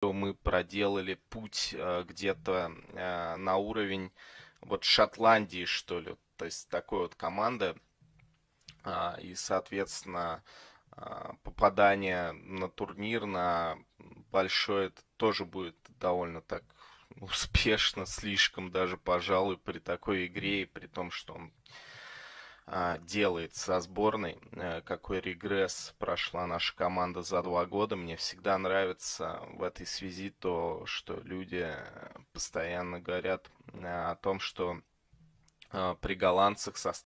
что мы проделали путь э, где-то э, на уровень вот Шотландии, что ли. То есть такой вот команда. А, и, соответственно, а, попадание на турнир, на большое это тоже будет довольно так успешно, слишком даже, пожалуй, при такой игре и при том, что он а, делает со сборной, э, какой регресс прошла наша команда за два года. Мне всегда нравится в этой связи то, что люди э, постоянно говорят э, о том, что при голландцах состав